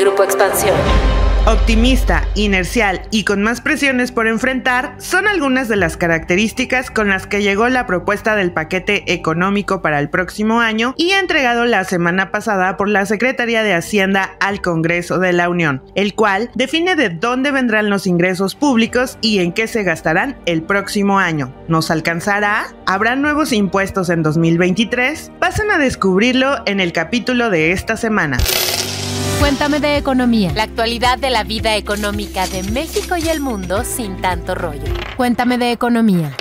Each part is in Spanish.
Grupo Expansión. Optimista, inercial y con más presiones por enfrentar son algunas de las características con las que llegó la propuesta del paquete económico para el próximo año y entregado la semana pasada por la Secretaría de Hacienda al Congreso de la Unión, el cual define de dónde vendrán los ingresos públicos y en qué se gastarán el próximo año. ¿Nos alcanzará? ¿Habrá nuevos impuestos en 2023? Pasen a descubrirlo en el capítulo de esta semana. Cuéntame de economía. La actualidad de la vida económica de México y el mundo sin tanto rollo. Cuéntame de economía.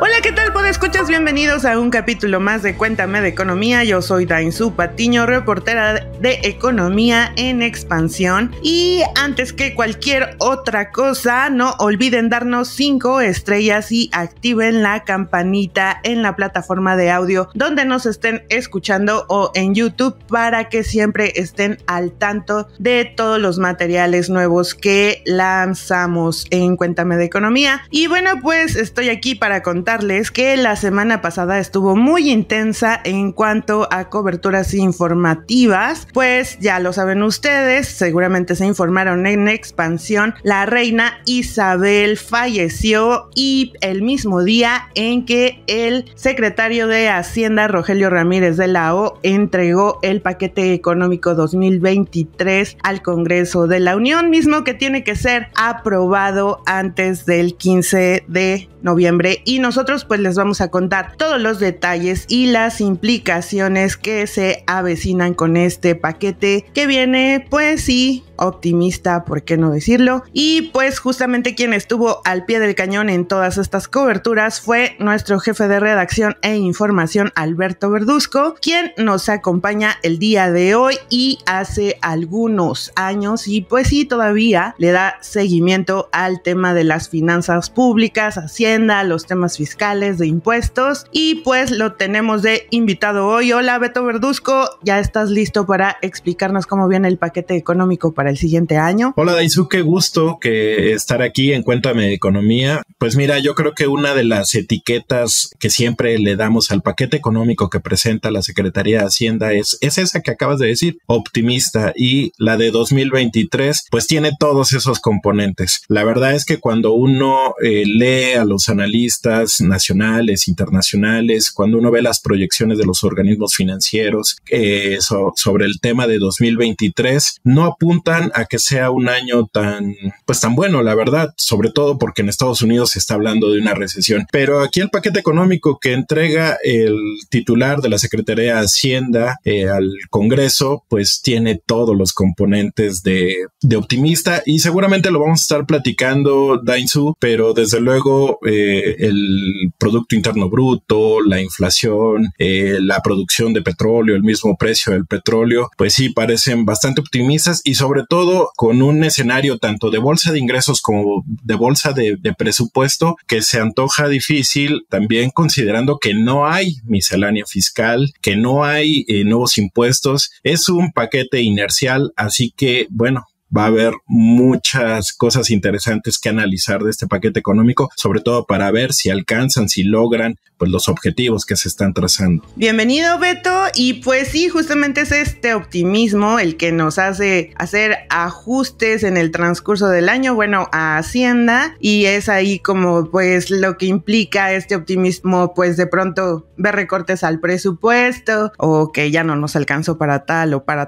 Hola, ¿qué tal? ¿Puedes escuchas, bienvenidos a un capítulo más de Cuéntame de Economía. Yo soy Dainzú Patiño, reportera de Economía en Expansión. Y antes que cualquier otra cosa, no olviden darnos cinco estrellas y activen la campanita en la plataforma de audio donde nos estén escuchando o en YouTube para que siempre estén al tanto de todos los materiales nuevos que lanzamos en Cuéntame de Economía. Y bueno, pues estoy aquí para contar que la semana pasada estuvo muy intensa en cuanto a coberturas informativas, pues ya lo saben ustedes, seguramente se informaron en expansión, la reina Isabel falleció y el mismo día en que el secretario de Hacienda Rogelio Ramírez de la O entregó el paquete económico 2023 al Congreso de la Unión, mismo que tiene que ser aprobado antes del 15 de noviembre y nos nosotros pues les vamos a contar todos los detalles y las implicaciones que se avecinan con este paquete que viene pues sí optimista, ¿por qué no decirlo? Y pues justamente quien estuvo al pie del cañón en todas estas coberturas fue nuestro jefe de redacción e información Alberto Verduzco, quien nos acompaña el día de hoy y hace algunos años y pues sí todavía le da seguimiento al tema de las finanzas públicas, hacienda, los temas fiscales, de impuestos y pues lo tenemos de invitado hoy. Hola Beto Verduzco, ya estás listo para explicarnos cómo viene el paquete económico para para el siguiente año. Hola Daisuke, qué gusto que estar aquí en Cuéntame Economía. Pues mira, yo creo que una de las etiquetas que siempre le damos al paquete económico que presenta la Secretaría de Hacienda es, es esa que acabas de decir, optimista, y la de 2023, pues tiene todos esos componentes. La verdad es que cuando uno eh, lee a los analistas nacionales, internacionales, cuando uno ve las proyecciones de los organismos financieros eh, sobre el tema de 2023, no apunta a que sea un año tan, pues tan bueno, la verdad, sobre todo porque en Estados Unidos se está hablando de una recesión. Pero aquí el paquete económico que entrega el titular de la Secretaría de Hacienda eh, al Congreso, pues tiene todos los componentes de, de, optimista y seguramente lo vamos a estar platicando, Dainzu, pero desde luego eh, el Producto Interno Bruto, la inflación, eh, la producción de petróleo, el mismo precio del petróleo, pues sí parecen bastante optimistas y sobre todo con un escenario tanto de bolsa de ingresos como de bolsa de, presupuesto que se antoja difícil, también considerando que no hay miscelánea fiscal, que no hay eh, nuevos impuestos, es un paquete inercial, así que bueno, va a haber muchas cosas interesantes que analizar de este paquete económico, sobre todo para ver si alcanzan, si logran pues los objetivos que se están trazando. Bienvenido Beto y pues sí, justamente es este optimismo el que nos hace hacer ajustes en el transcurso del año, bueno, a Hacienda y es ahí como pues lo que implica este optimismo pues de pronto ver recortes al presupuesto o que ya no nos alcanzó para tal o para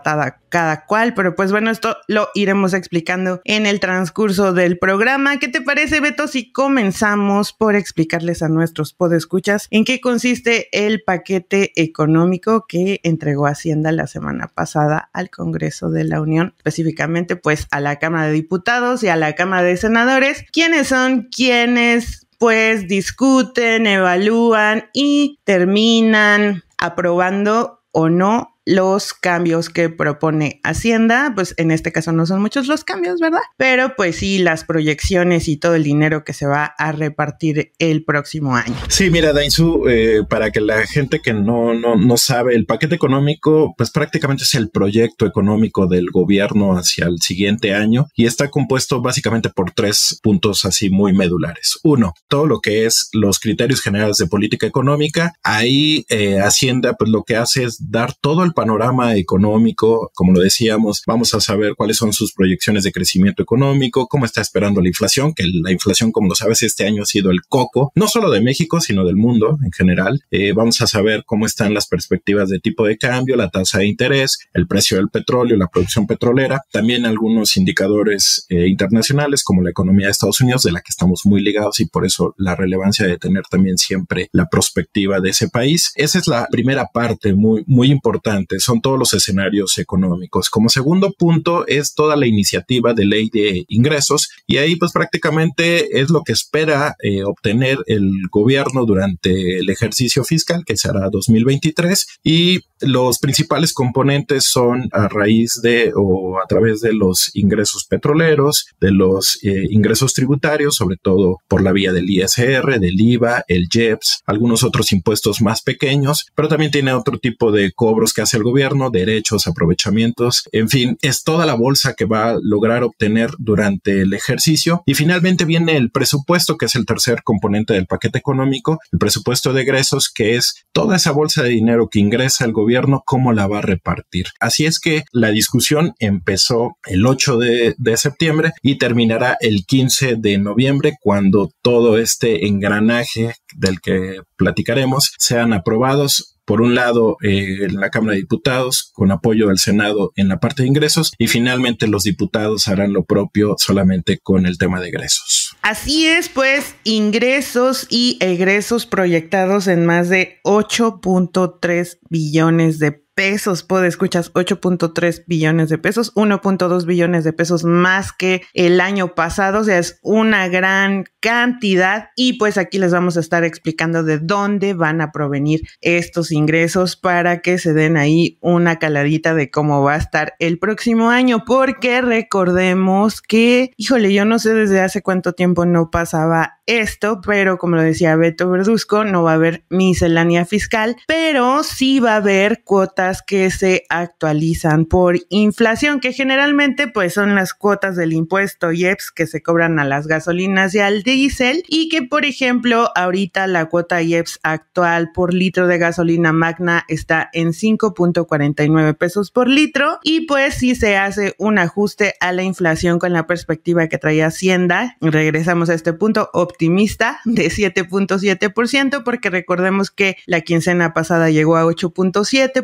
cada cual, pero pues bueno, esto lo iremos explicando en el transcurso del programa. ¿Qué te parece Beto si comenzamos por explicarles a nuestros podescuchas ¿En qué consiste el paquete económico que entregó Hacienda la semana pasada al Congreso de la Unión, específicamente pues a la Cámara de Diputados y a la Cámara de Senadores? ¿Quiénes son quienes pues discuten, evalúan y terminan aprobando o no los cambios que propone Hacienda, pues en este caso no son muchos los cambios, ¿verdad? Pero pues sí, las proyecciones y todo el dinero que se va a repartir el próximo año. Sí, mira, Dainzu, eh, para que la gente que no, no, no sabe, el paquete económico, pues prácticamente es el proyecto económico del gobierno hacia el siguiente año y está compuesto básicamente por tres puntos así muy medulares. Uno, todo lo que es los criterios generales de política económica. Ahí eh, Hacienda, pues lo que hace es dar todo el panorama económico, como lo decíamos, vamos a saber cuáles son sus proyecciones de crecimiento económico, cómo está esperando la inflación, que la inflación, como lo sabes, este año ha sido el coco, no solo de México, sino del mundo en general. Eh, vamos a saber cómo están las perspectivas de tipo de cambio, la tasa de interés, el precio del petróleo, la producción petrolera, también algunos indicadores eh, internacionales como la economía de Estados Unidos, de la que estamos muy ligados y por eso la relevancia de tener también siempre la perspectiva de ese país. Esa es la primera parte muy, muy importante son todos los escenarios económicos. Como segundo punto es toda la iniciativa de ley de ingresos y ahí pues prácticamente es lo que espera eh, obtener el gobierno durante el ejercicio fiscal que será 2023 y los principales componentes son a raíz de o a través de los ingresos petroleros, de los eh, ingresos tributarios, sobre todo por la vía del ISR, del IVA, el JEPS, algunos otros impuestos más pequeños, pero también tiene otro tipo de cobros que hace el gobierno, derechos, aprovechamientos, en fin, es toda la bolsa que va a lograr obtener durante el ejercicio. Y finalmente viene el presupuesto, que es el tercer componente del paquete económico, el presupuesto de egresos, que es toda esa bolsa de dinero que ingresa el gobierno, cómo la va a repartir. Así es que la discusión empezó el 8 de, de septiembre y terminará el 15 de noviembre cuando todo este engranaje del que platicaremos sean aprobados por un lado en eh, la Cámara de Diputados con apoyo del Senado en la parte de ingresos y finalmente los diputados harán lo propio solamente con el tema de egresos. Así es, pues ingresos y egresos proyectados en más de 8.3 billones de pesos, puede escuchas 8.3 billones de pesos, 1.2 billones de pesos más que el año pasado, o sea, es una gran cantidad y pues aquí les vamos a estar explicando de dónde van a provenir estos ingresos para que se den ahí una caladita de cómo va a estar el próximo año, porque recordemos que, híjole, yo no sé desde hace cuánto tiempo no pasaba esto, pero como lo decía Beto Verduzco, no va a haber miscelánea fiscal, pero sí va a haber cuotas que se actualizan por inflación, que generalmente pues son las cuotas del impuesto IEPS que se cobran a las gasolinas y al diésel y que por ejemplo ahorita la cuota IEPS actual por litro de gasolina magna está en 5.49 pesos por litro y pues si se hace un ajuste a la inflación con la perspectiva que traía Hacienda, regresamos a este punto optimista de 7.7% porque recordemos que la quincena pasada llegó a 8.7%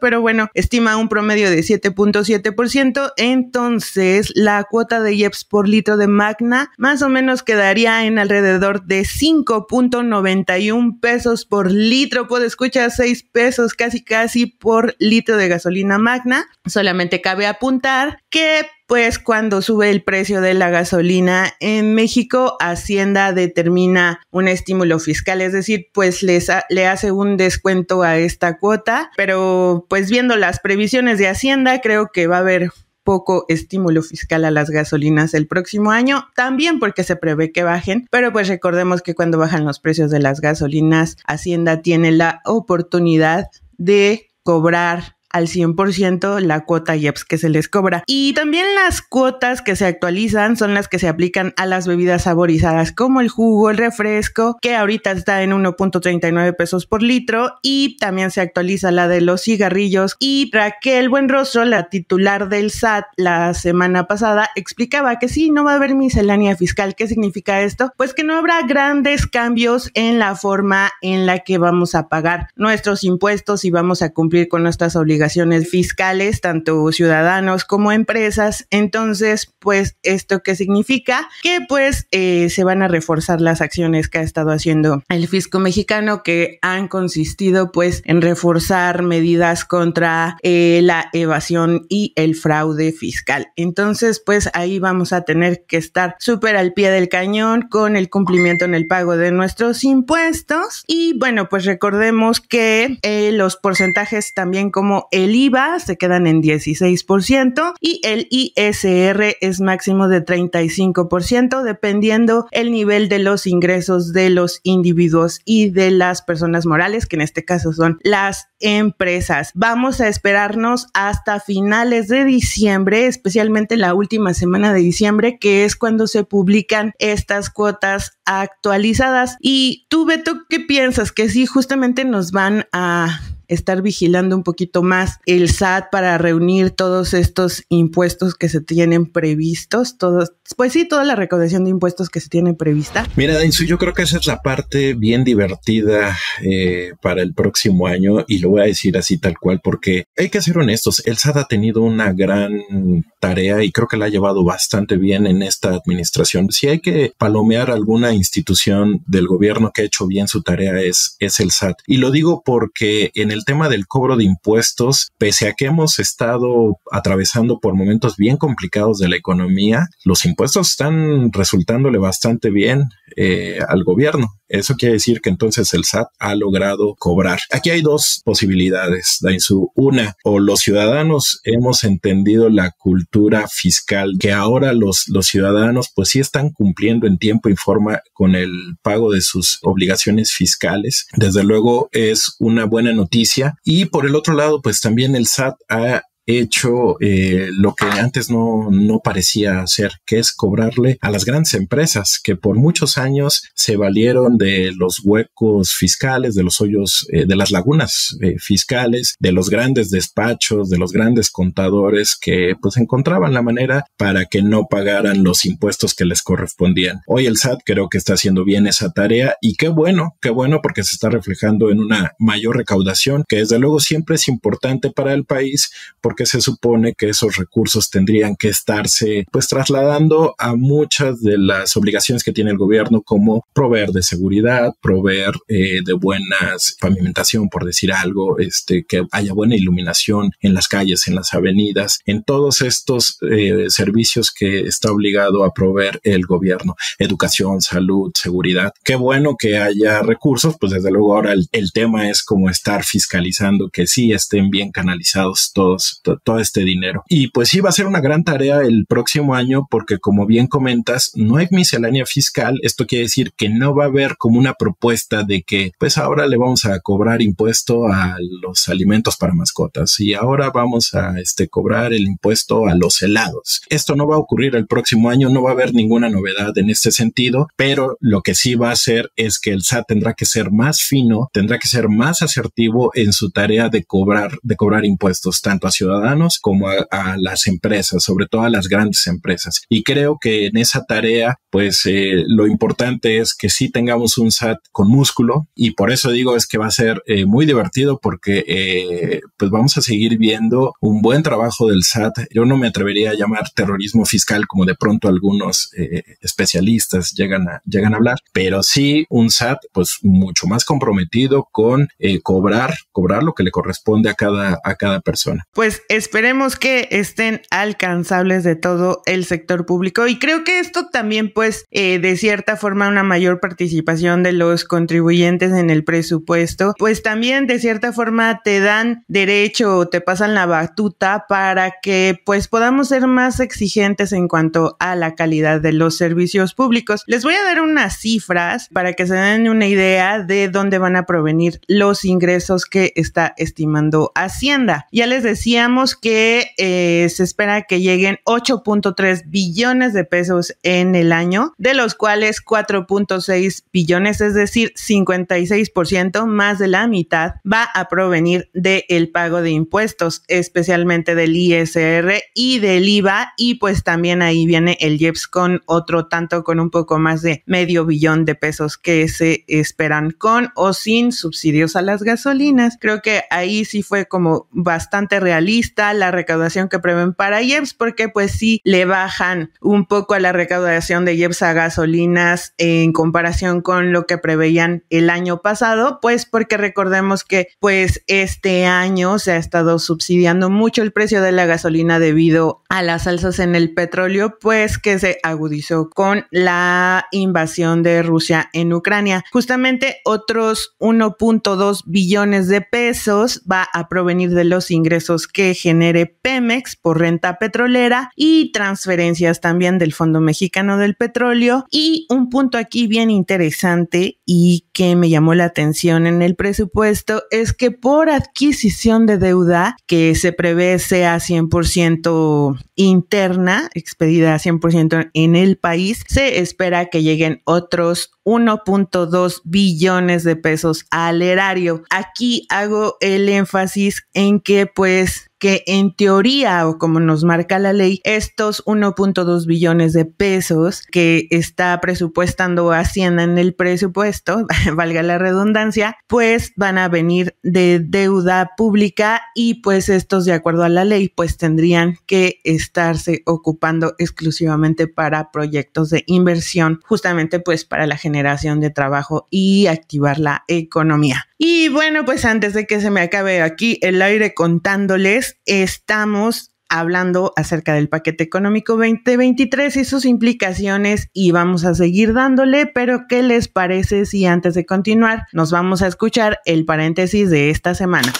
pero bueno, estima un promedio de 7.7%. Entonces, la cuota de IEPS por litro de Magna más o menos quedaría en alrededor de 5.91 pesos por litro. Puedo escuchar 6 pesos casi casi por litro de gasolina Magna. Solamente cabe apuntar que pues cuando sube el precio de la gasolina en México, Hacienda determina un estímulo fiscal, es decir, pues les le hace un descuento a esta cuota, pero pues viendo las previsiones de Hacienda, creo que va a haber poco estímulo fiscal a las gasolinas el próximo año, también porque se prevé que bajen, pero pues recordemos que cuando bajan los precios de las gasolinas, Hacienda tiene la oportunidad de cobrar al 100% la cuota IEPS que se les cobra. Y también las cuotas que se actualizan son las que se aplican a las bebidas saborizadas como el jugo, el refresco, que ahorita está en 1.39 pesos por litro y también se actualiza la de los cigarrillos y Raquel Buenroso, la titular del SAT la semana pasada, explicaba que sí, no va a haber miscelánea fiscal. ¿Qué significa esto? Pues que no habrá grandes cambios en la forma en la que vamos a pagar nuestros impuestos y vamos a cumplir con nuestras obligaciones fiscales, tanto ciudadanos como empresas. Entonces, pues, ¿esto qué significa? Que pues eh, se van a reforzar las acciones que ha estado haciendo el fisco mexicano, que han consistido pues en reforzar medidas contra eh, la evasión y el fraude fiscal. Entonces, pues ahí vamos a tener que estar súper al pie del cañón con el cumplimiento en el pago de nuestros impuestos. Y bueno, pues recordemos que eh, los porcentajes también como el IVA, se quedan en 16% y el ISR es máximo de 35%, dependiendo el nivel de los ingresos de los individuos y de las personas morales, que en este caso son las empresas. Vamos a esperarnos hasta finales de diciembre, especialmente la última semana de diciembre, que es cuando se publican estas cuotas actualizadas. Y tú, Beto, ¿qué piensas? Que sí, justamente nos van a estar vigilando un poquito más el SAT para reunir todos estos impuestos que se tienen previstos, todos, pues sí, toda la recaudación de impuestos que se tiene prevista. Mira, yo creo que esa es la parte bien divertida eh, para el próximo año y lo voy a decir así tal cual porque hay que ser honestos, el SAT ha tenido una gran tarea y creo que la ha llevado bastante bien en esta administración. Si hay que palomear alguna institución del gobierno que ha hecho bien su tarea es, es el SAT. Y lo digo porque en el tema del cobro de impuestos, pese a que hemos estado atravesando por momentos bien complicados de la economía, los impuestos impuestos están resultándole bastante bien eh, al gobierno. Eso quiere decir que entonces el SAT ha logrado cobrar. Aquí hay dos posibilidades, Dainzú. Una, o los ciudadanos hemos entendido la cultura fiscal, que ahora los, los ciudadanos pues sí están cumpliendo en tiempo y forma con el pago de sus obligaciones fiscales. Desde luego es una buena noticia. Y por el otro lado, pues también el SAT ha hecho eh, lo que antes no, parecía hacer, que es cobrarle a las grandes empresas que por muchos años se valieron de los huecos fiscales, de los hoyos, eh, de las lagunas eh, fiscales, de los grandes despachos, de los grandes contadores que pues encontraban la manera para que no pagaran los impuestos que les correspondían. Hoy el SAT creo que está haciendo bien esa tarea y qué bueno, qué bueno porque se está reflejando en una mayor recaudación que desde luego siempre es importante para el país porque que se supone que esos recursos tendrían que estarse pues trasladando a muchas de las obligaciones que tiene el gobierno como proveer de seguridad, proveer eh, de buenas pavimentación, por decir algo, este, que haya buena iluminación en las calles, en las avenidas, en todos estos eh, servicios que está obligado a proveer el gobierno, educación, salud, seguridad. Qué bueno que haya recursos, pues desde luego ahora el, tema es como estar fiscalizando que sí estén bien canalizados todos todo este dinero. Y pues sí, va a ser una gran tarea el próximo año porque como bien comentas, no hay miscelánea fiscal. Esto quiere decir que no va a haber como una propuesta de que pues ahora le vamos a cobrar impuesto a los alimentos para mascotas y ahora vamos a este, cobrar el impuesto a los helados. Esto no va a ocurrir el próximo año, no va a haber ninguna novedad en este sentido, pero lo que sí va a hacer es que el SAT tendrá que ser más fino, tendrá que ser más asertivo en su tarea de cobrar, de cobrar impuestos tanto a ciudadanos como a, las empresas, sobre todo a las grandes empresas. Y creo que en esa tarea, pues eh, lo importante es que sí tengamos un SAT con músculo y por eso digo es que va a ser eh, muy divertido porque eh, pues vamos a seguir viendo un buen trabajo del SAT. Yo no me atrevería a llamar terrorismo fiscal como de pronto algunos especialistas llegan a, llegan a hablar, pero sí un SAT pues mucho más comprometido con cobrar, cobrar lo que le corresponde a cada, a cada persona. Pues esperemos que estén alcanzables de todo el sector público y creo que esto también pues eh, de cierta forma una mayor participación de los contribuyentes en el presupuesto pues también de cierta forma te dan derecho o te pasan la batuta para que pues podamos ser más exigentes en cuanto a la calidad de los servicios públicos. Les voy a dar unas cifras para que se den una idea de dónde van a provenir los ingresos que está estimando Hacienda. Ya les decía que eh, se espera que lleguen 8.3 billones de pesos en el año, de los cuales 4.6 billones, es decir, 56% más de la mitad, va a provenir del pago de impuestos, especialmente del ISR y del IVA. Y pues también ahí viene el IEPS con otro tanto, con un poco más de medio billón de pesos que se esperan con o sin subsidios a las gasolinas. Creo que ahí sí fue como bastante realista vista la recaudación que prevén para IEPS, porque pues sí le bajan un poco a la recaudación de IEPS a gasolinas en comparación con lo que preveían el año pasado, pues porque recordemos que pues este año se ha estado subsidiando mucho el precio de la gasolina debido a las alzas en el petróleo, pues que se agudizó con la invasión de Rusia en Ucrania. Justamente otros 1.2 billones de pesos va a provenir de los ingresos que genere Pemex por renta petrolera y transferencias también del Fondo Mexicano del Petróleo. Y un punto aquí bien interesante y que me llamó la atención en el presupuesto es que por adquisición de deuda que se prevé sea 100% interna, expedida 100% en el país, se espera que lleguen otros 1.2 billones de pesos al erario. Aquí hago el énfasis en que pues que en teoría o como nos marca la ley, estos 1.2 billones de pesos que está presupuestando Hacienda en el presupuesto, valga la redundancia, pues van a venir de deuda pública y pues estos de acuerdo a la ley pues tendrían que estarse ocupando exclusivamente para proyectos de inversión, justamente pues para la generación generación de trabajo y activar la economía. Y bueno, pues antes de que se me acabe aquí el aire contándoles, estamos hablando acerca del paquete económico 2023 y sus implicaciones y vamos a seguir dándole, pero ¿qué les parece si antes de continuar nos vamos a escuchar el paréntesis de esta semana?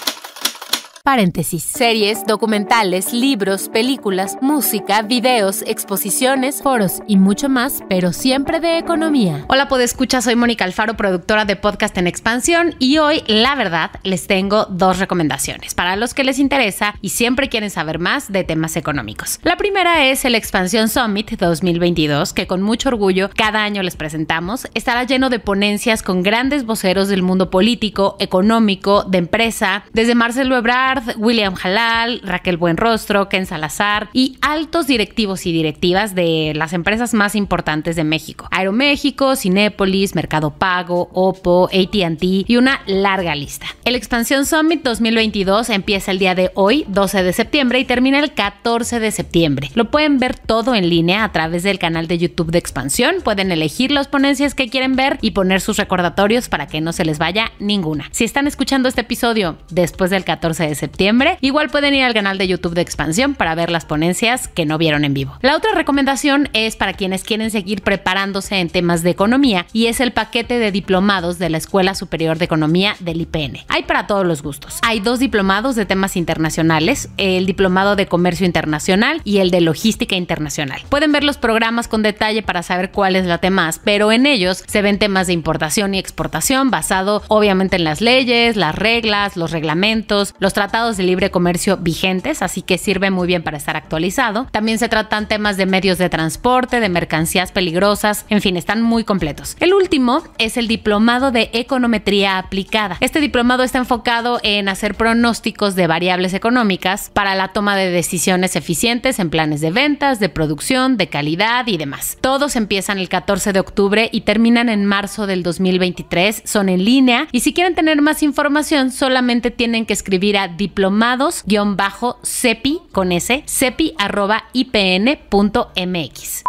Paréntesis. Series, documentales, libros, películas, música, videos, exposiciones, foros y mucho más, pero siempre de economía. Hola, escuchar soy Mónica Alfaro, productora de Podcast en Expansión y hoy, la verdad, les tengo dos recomendaciones para los que les interesa y siempre quieren saber más de temas económicos. La primera es el Expansión Summit 2022, que con mucho orgullo cada año les presentamos. Estará lleno de ponencias con grandes voceros del mundo político, económico, de empresa, desde Marcelo Ebrard William Halal, Raquel Buenrostro, Ken Salazar y altos directivos y directivas de las empresas más importantes de México. Aeroméxico, Cinépolis, Mercado Pago, Oppo, ATT y una larga lista. El Expansión Summit 2022 empieza el día de hoy, 12 de septiembre, y termina el 14 de septiembre. Lo pueden ver todo en línea a través del canal de YouTube de Expansión. Pueden elegir las ponencias que quieren ver y poner sus recordatorios para que no se les vaya ninguna. Si están escuchando este episodio después del 14 de septiembre, septiembre. Igual pueden ir al canal de YouTube de Expansión para ver las ponencias que no vieron en vivo. La otra recomendación es para quienes quieren seguir preparándose en temas de economía y es el paquete de diplomados de la Escuela Superior de Economía del IPN. Hay para todos los gustos. Hay dos diplomados de temas internacionales, el diplomado de comercio internacional y el de logística internacional. Pueden ver los programas con detalle para saber cuál es la temas, pero en ellos se ven temas de importación y exportación basado obviamente en las leyes, las reglas, los reglamentos, los tratados de libre comercio vigentes, así que sirve muy bien para estar actualizado. También se tratan temas de medios de transporte, de mercancías peligrosas, en fin, están muy completos. El último es el diplomado de econometría aplicada. Este diplomado está enfocado en hacer pronósticos de variables económicas para la toma de decisiones eficientes en planes de ventas, de producción, de calidad y demás. Todos empiezan el 14 de octubre y terminan en marzo del 2023, son en línea y si quieren tener más información solamente tienen que escribir a diplomados-cepi con ese cepi arroba ipn.mx.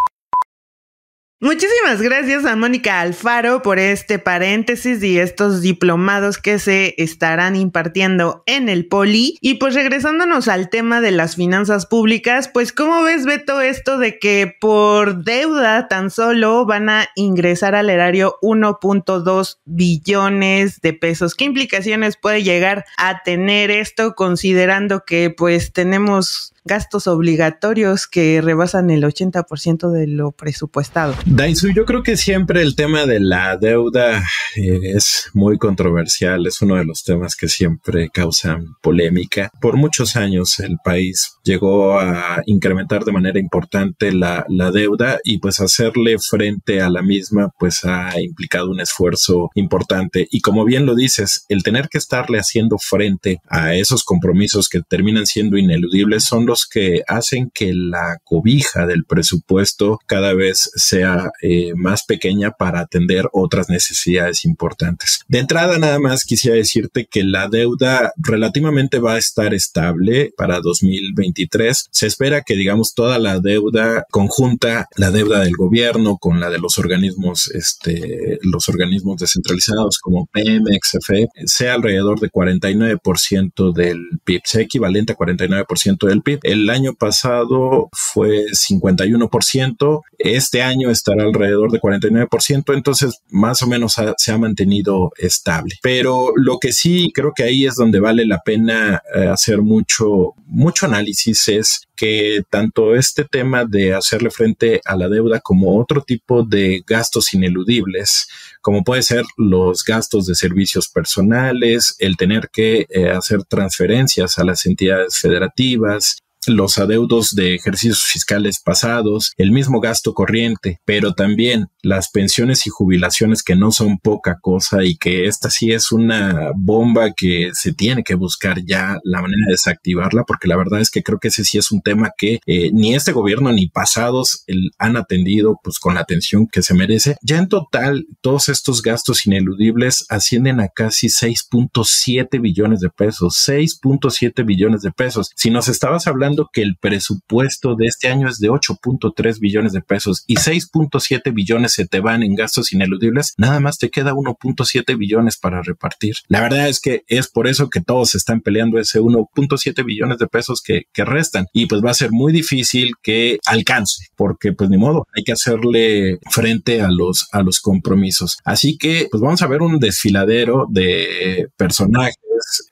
Muchísimas gracias a Mónica Alfaro por este paréntesis y estos diplomados que se estarán impartiendo en el poli. Y pues regresándonos al tema de las finanzas públicas, pues ¿cómo ves Beto esto de que por deuda tan solo van a ingresar al erario 1.2 billones de pesos? ¿Qué implicaciones puede llegar a tener esto considerando que pues tenemos gastos obligatorios que rebasan el 80% de lo presupuestado. Daisu, yo creo que siempre el tema de la deuda eh, es muy controversial, es uno de los temas que siempre causan polémica. Por muchos años el país llegó a incrementar de manera importante la, la deuda y pues hacerle frente a la misma pues ha implicado un esfuerzo importante y como bien lo dices, el tener que estarle haciendo frente a esos compromisos que terminan siendo ineludibles son los que hacen que la cobija del presupuesto cada vez sea eh, más pequeña para atender otras necesidades importantes. De entrada, nada más quisiera decirte que la deuda relativamente va a estar estable para 2023. Se espera que, digamos, toda la deuda conjunta, la deuda del gobierno con la de los organismos, este, los organismos descentralizados como PMX, e, sea alrededor de 49% del PIB, sea equivalente a 49% del PIB. El año pasado fue 51%, este año estará alrededor de 49%, entonces más o menos se ha mantenido estable. Pero lo que sí creo que ahí es donde vale la pena eh, hacer mucho, mucho análisis es que tanto este tema de hacerle frente a la deuda como otro tipo de gastos ineludibles, como puede ser los gastos de servicios personales, el tener que eh, hacer transferencias a las entidades federativas, los adeudos de ejercicios fiscales pasados, el mismo gasto corriente, pero también las pensiones y jubilaciones que no son poca cosa y que esta sí es una bomba que se tiene que buscar ya la manera de desactivarla, porque la verdad es que creo que ese sí es un tema que eh, ni este gobierno ni pasados han atendido pues con la atención que se merece. Ya en total, todos estos gastos ineludibles ascienden a casi 6.7 billones de pesos, 6.7 billones de pesos. Si nos estabas hablando que el presupuesto de este año es de 8.3 billones de pesos y 6.7 billones se te van en gastos ineludibles, nada más te queda 1.7 billones para repartir. La verdad es que es por eso que todos están peleando ese 1.7 billones de pesos que, que restan y pues va a ser muy difícil que alcance porque pues ni modo, hay que hacerle frente a los, a los compromisos. Así que pues vamos a ver un desfiladero de personajes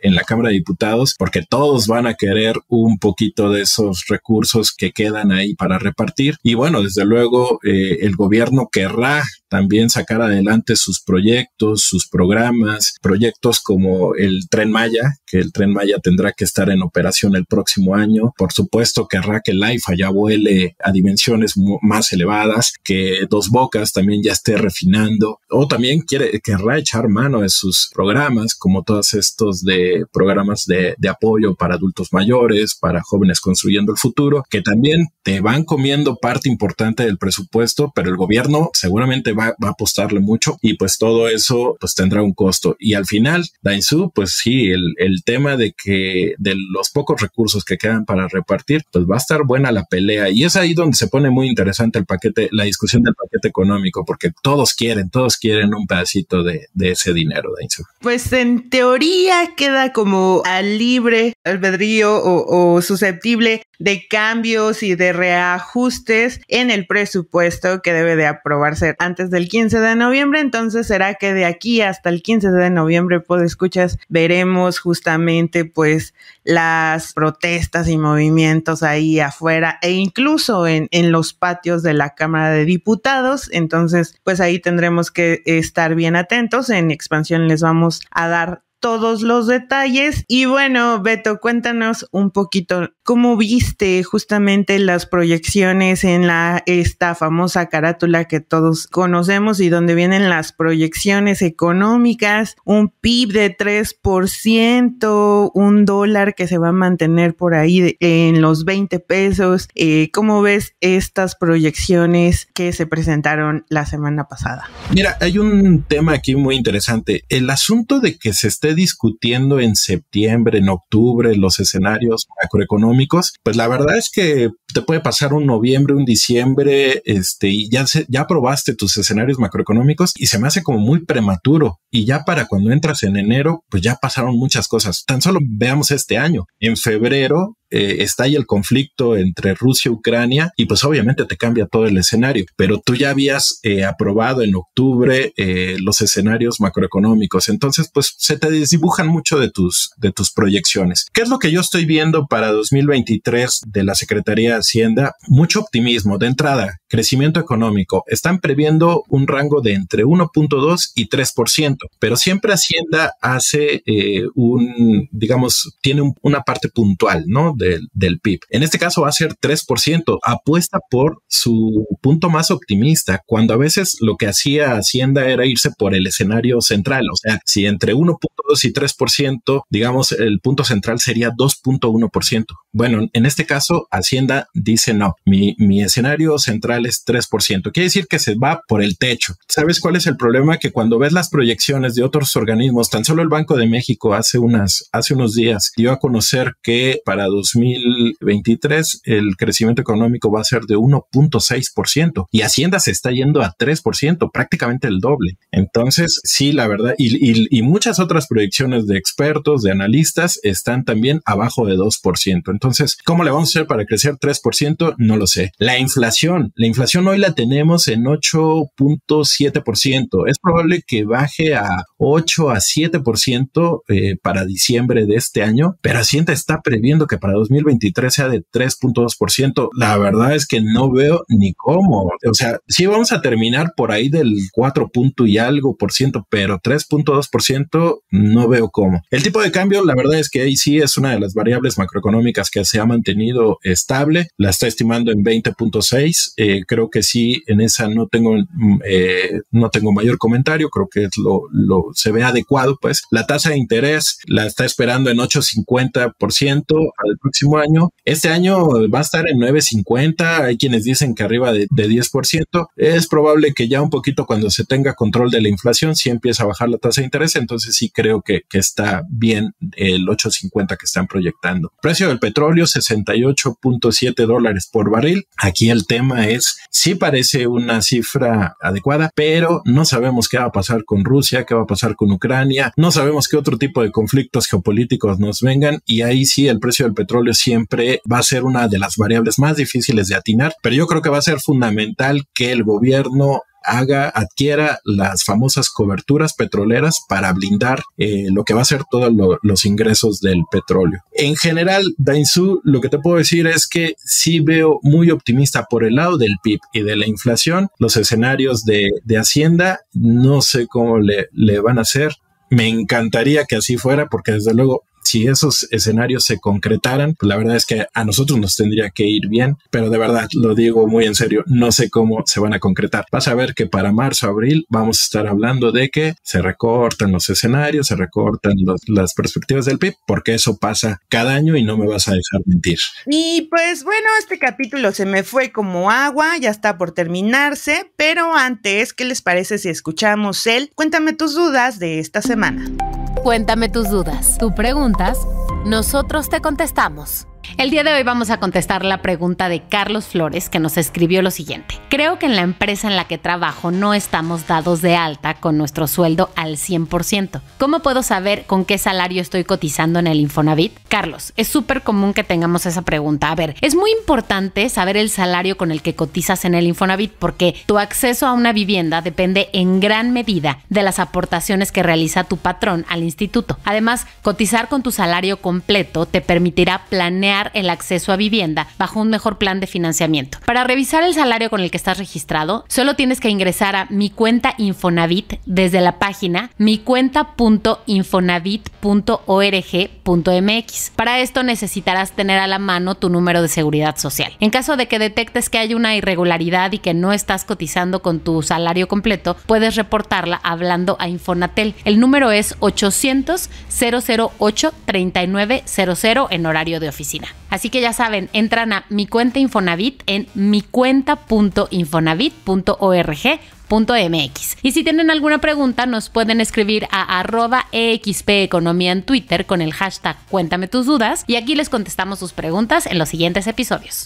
en la Cámara de Diputados, porque todos van a querer un poquito de esos recursos que quedan ahí para repartir. Y bueno, desde luego, eh, el gobierno querrá también sacar adelante sus proyectos, sus programas, proyectos como el tren Maya, que el tren Maya tendrá que estar en operación el próximo año. Por supuesto, querrá que Life allá vuele a dimensiones más elevadas, que Dos Bocas también ya esté refinando, o también quiere, querrá echar mano de sus programas, como todos estos de programas de, de apoyo para adultos mayores, para jóvenes construyendo el futuro, que también te van comiendo parte importante del presupuesto, pero el gobierno seguramente va va, a apostarle mucho y pues todo eso pues tendrá un costo. Y al final, Dainzú, pues sí, el, tema de que de los pocos recursos que quedan para repartir, pues va a estar buena la pelea. Y es ahí donde se pone muy interesante el paquete, la discusión del paquete económico, porque todos quieren, todos quieren un pedacito de, ese dinero, Dainzú. Pues en teoría queda como al libre albedrío o, o susceptible de cambios y de reajustes en el presupuesto que debe de aprobarse antes del 15 de noviembre. Entonces será que de aquí hasta el 15 de noviembre, pues escuchas, veremos justamente pues las protestas y movimientos ahí afuera e incluso en, en los patios de la Cámara de Diputados. Entonces pues ahí tendremos que estar bien atentos. En expansión les vamos a dar todos los detalles. Y bueno, Beto, cuéntanos un poquito cómo viste justamente las proyecciones en la esta famosa carátula que todos conocemos y donde vienen las proyecciones económicas, un PIB de 3%, un dólar que se va a mantener por ahí en los 20 pesos. Eh, ¿Cómo ves estas proyecciones que se presentaron la semana pasada? Mira, hay un tema aquí muy interesante. El asunto de que se está discutiendo en septiembre, en octubre, los escenarios macroeconómicos, pues la verdad es que te puede pasar un noviembre, un diciembre, este, y ya, se, ya aprobaste tus escenarios macroeconómicos y se me hace como muy prematuro. Y ya para cuando entras en enero, pues ya pasaron muchas cosas. Tan solo veamos este año. En febrero eh, está ahí el conflicto entre Rusia Ucrania y pues obviamente te cambia todo el escenario, pero tú ya habías eh, aprobado en octubre eh, los escenarios macroeconómicos, entonces pues se te desdibujan mucho de tus, de tus proyecciones. ¿Qué es lo que yo estoy viendo para 2023 de la Secretaría Hacienda, mucho optimismo de entrada crecimiento económico. Están previendo un rango de entre 1.2 y 3%, pero siempre Hacienda hace eh, un, digamos, tiene una parte puntual, ¿no? Del, PIB. En este caso va a ser 3%. Apuesta por su punto más optimista, cuando a veces lo que hacía Hacienda era irse por el escenario central. O sea, si entre 1.2 y 3%, digamos, el punto central sería 2.1%. Bueno, en este caso, Hacienda dice no, mi escenario central es 3%. Quiere decir que se va por el techo. ¿Sabes cuál es el problema? Que cuando ves las proyecciones de otros organismos, tan solo el Banco de México hace, unas, hace unos días dio a conocer que para 2023 el crecimiento económico va a ser de 1.6% y Hacienda se está yendo a 3%, prácticamente el doble. Entonces, sí, la verdad, y, y muchas otras proyecciones de expertos, de analistas, están también abajo de 2%. Entonces, ¿cómo le vamos a hacer para crecer 3%? No lo sé. La inflación, la la inflación hoy la tenemos en 8.7%. Es probable que baje a 8 a 7% eh, para diciembre de este año, pero Hacienda está previendo que para 2023 sea de 3.2%. La verdad es que no veo ni cómo. O sea, si vamos a terminar por ahí del 4 y algo por ciento, pero 3.2% no veo cómo. El tipo de cambio, la verdad es que ahí sí es una de las variables macroeconómicas que se ha mantenido estable. La está estimando en 20.6. Eh, creo que sí, en esa no tengo, mm, eh, no tengo mayor comentario, creo que es lo, lo, se ve adecuado, pues. La tasa de interés la está esperando en 8,50% ciento al próximo año. Este año va a estar en 9,50, hay quienes dicen que arriba de, de 10%. Es probable que ya un poquito cuando se tenga control de la inflación, si empieza a bajar la tasa de interés, entonces sí creo que, que está bien el 8,50 que están proyectando. Precio del petróleo, 68.7 dólares por barril. Aquí el tema es sí parece una cifra adecuada, pero no sabemos qué va a pasar con Rusia, qué va a pasar con Ucrania, no sabemos qué otro tipo de conflictos geopolíticos nos vengan y ahí sí el precio del petróleo siempre va a ser una de las variables más difíciles de atinar, pero yo creo que va a ser fundamental que el gobierno haga, adquiera las famosas coberturas petroleras para blindar eh, lo que va a ser todos los ingresos del petróleo. En general, Dainzú, lo que te puedo decir es que sí veo muy optimista por el lado del PIB y de la inflación. Los escenarios de, de Hacienda, no sé cómo le, le van a hacer. Me encantaría que así fuera porque desde luego si esos escenarios se concretaran, pues, la verdad es que a nosotros nos tendría que ir bien, pero de verdad lo digo muy en serio, no sé cómo se van a concretar. Vas a ver que para marzo, abril vamos a estar hablando de que se recortan los escenarios, se recortan las perspectivas del PIB, porque eso pasa cada año y no me vas a dejar mentir. Y pues bueno, este capítulo se me fue como agua, ya está por terminarse, pero antes, ¿qué les parece si escuchamos él? Cuéntame tus dudas de esta semana? Cuéntame tus dudas, tus preguntas, nosotros te contestamos. El día de hoy vamos a contestar la pregunta de Carlos Flores que nos escribió lo siguiente. Creo que en la empresa en la que trabajo no estamos dados de alta con nuestro sueldo al 100%. ¿Cómo puedo saber con qué salario estoy cotizando en el Infonavit? Carlos, es súper común que tengamos esa pregunta. A ver, es muy importante saber el salario con el que cotizas en el Infonavit porque tu acceso a una vivienda depende en gran medida de las aportaciones que realiza tu patrón al instituto. Además, cotizar con tu salario completo te permitirá planear el acceso a vivienda bajo un mejor plan de financiamiento. Para revisar el salario con el que estás registrado, solo tienes que ingresar a mi cuenta Infonavit desde la página mi micuenta.infonavit.org.mx. Para esto necesitarás tener a la mano tu número de seguridad social. En caso de que detectes que hay una irregularidad y que no estás cotizando con tu salario completo, puedes reportarla hablando a Infonatel. El número es 800 008 3900 en horario de oficina. Así que ya saben, entran a mi cuenta Infonavit en mi micuenta.infonavit.org .mx. Y si tienen alguna pregunta, nos pueden escribir a arroba e economía en Twitter con el hashtag Cuéntame tus dudas y aquí les contestamos sus preguntas en los siguientes episodios.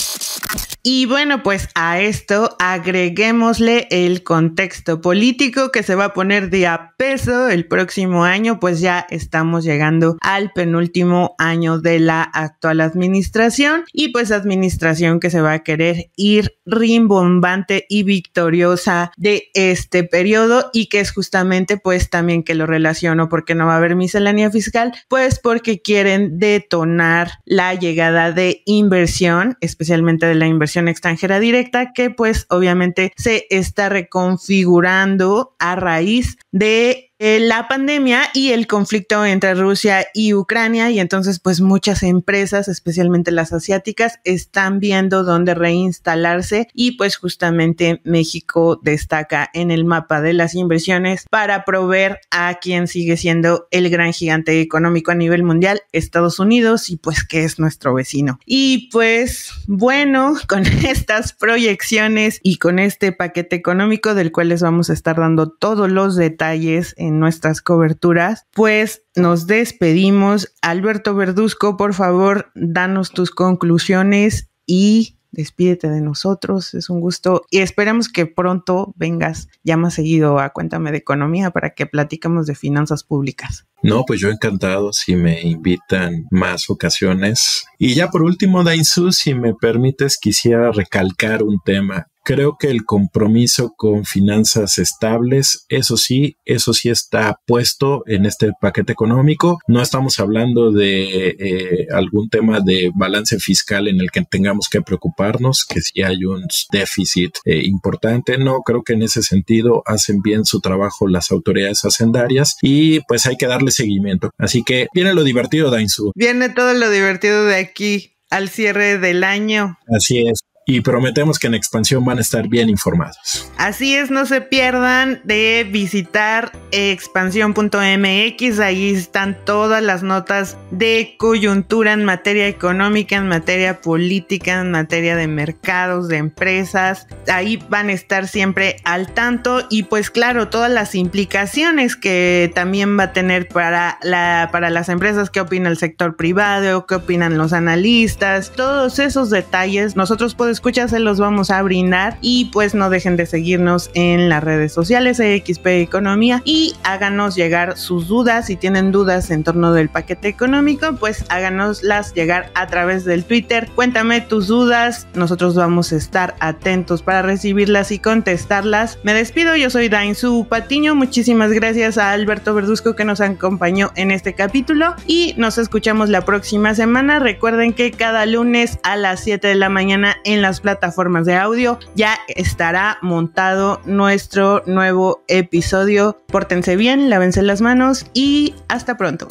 Y bueno, pues a esto agreguémosle el contexto político que se va a poner de a peso el próximo año, pues ya estamos llegando al penúltimo año de la actual administración y pues administración que se va a querer ir rimbombante y victoriosa de este periodo y que es justamente pues también que lo relaciono porque no va a haber miscelánea fiscal, pues porque quieren detonar la llegada de inversión, especialmente de la inversión extranjera directa, que pues obviamente se está reconfigurando a raíz de eh, la pandemia y el conflicto entre Rusia y Ucrania y entonces pues muchas empresas, especialmente las asiáticas, están viendo dónde reinstalarse y pues justamente México destaca en el mapa de las inversiones para proveer a quien sigue siendo el gran gigante económico a nivel mundial, Estados Unidos y pues que es nuestro vecino. Y pues bueno, con estas proyecciones y con este paquete económico del cual les vamos a estar dando todos los detalles nuestras coberturas, pues nos despedimos. Alberto Verduzco, por favor, danos tus conclusiones y despídete de nosotros. Es un gusto y esperamos que pronto vengas ya más seguido a Cuéntame de Economía para que platicamos de finanzas públicas. No, pues yo encantado si me invitan más ocasiones. Y ya por último, Su si me permites, quisiera recalcar un tema. Creo que el compromiso con finanzas estables, eso sí, eso sí está puesto en este paquete económico. No estamos hablando de eh, algún tema de balance fiscal en el que tengamos que preocuparnos, que si hay un déficit eh, importante. No, creo que en ese sentido hacen bien su trabajo las autoridades hacendarias y pues hay que darle seguimiento. Así que viene lo divertido, Dainzú. Viene todo lo divertido de aquí al cierre del año. Así es y prometemos que en expansión van a estar bien informados. Así es, no se pierdan de visitar expansión.mx, ahí están todas las notas de coyuntura en materia económica, en materia política, en materia de mercados, de empresas, ahí van a estar siempre al tanto y pues claro, todas las implicaciones que también va a tener para, la, para las empresas, qué opina el sector privado, qué opinan los analistas, todos esos detalles, nosotros podemos escucha se los vamos a brindar y pues no dejen de seguirnos en las redes sociales XP Economía y háganos llegar sus dudas. Si tienen dudas en torno del paquete económico, pues háganoslas llegar a través del Twitter. Cuéntame tus dudas, nosotros vamos a estar atentos para recibirlas y contestarlas. Me despido, yo soy Su Patiño, muchísimas gracias a Alberto Verduzco que nos acompañó en este capítulo y nos escuchamos la próxima semana. Recuerden que cada lunes a las 7 de la mañana en las plataformas de audio. Ya estará montado nuestro nuevo episodio. Pórtense bien, lávense las manos y hasta pronto.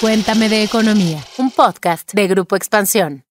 Cuéntame de Economía, un podcast de Grupo Expansión.